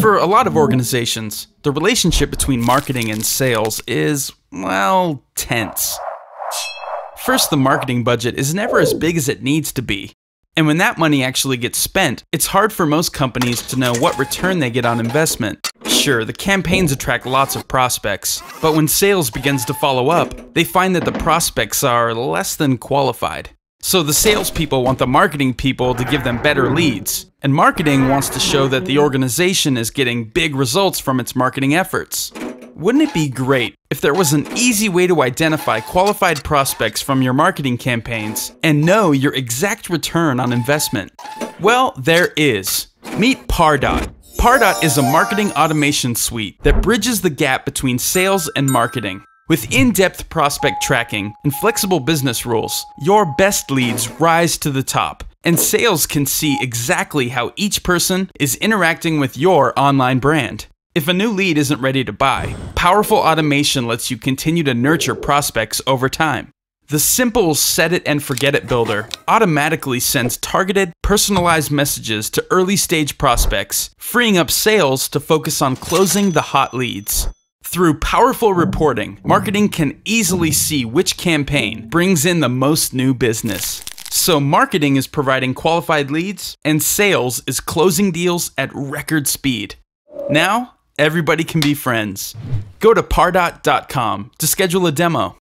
For a lot of organizations, the relationship between marketing and sales is, well, tense. First, the marketing budget is never as big as it needs to be. And when that money actually gets spent, it's hard for most companies to know what return they get on investment. Sure, the campaigns attract lots of prospects, but when sales begins to follow up, they find that the prospects are less than qualified. So the salespeople want the marketing people to give them better leads, and marketing wants to show that the organization is getting big results from its marketing efforts. Wouldn't it be great if there was an easy way to identify qualified prospects from your marketing campaigns and know your exact return on investment? Well, there is. Meet Pardot. Pardot is a marketing automation suite that bridges the gap between sales and marketing. With in-depth prospect tracking and flexible business rules, your best leads rise to the top, and sales can see exactly how each person is interacting with your online brand. If a new lead isn't ready to buy, powerful automation lets you continue to nurture prospects over time. The simple set it and forget it builder automatically sends targeted, personalized messages to early stage prospects, freeing up sales to focus on closing the hot leads. Through powerful reporting, marketing can easily see which campaign brings in the most new business. So, marketing is providing qualified leads, and sales is closing deals at record speed. Now, everybody can be friends. Go to pardot.com to schedule a demo.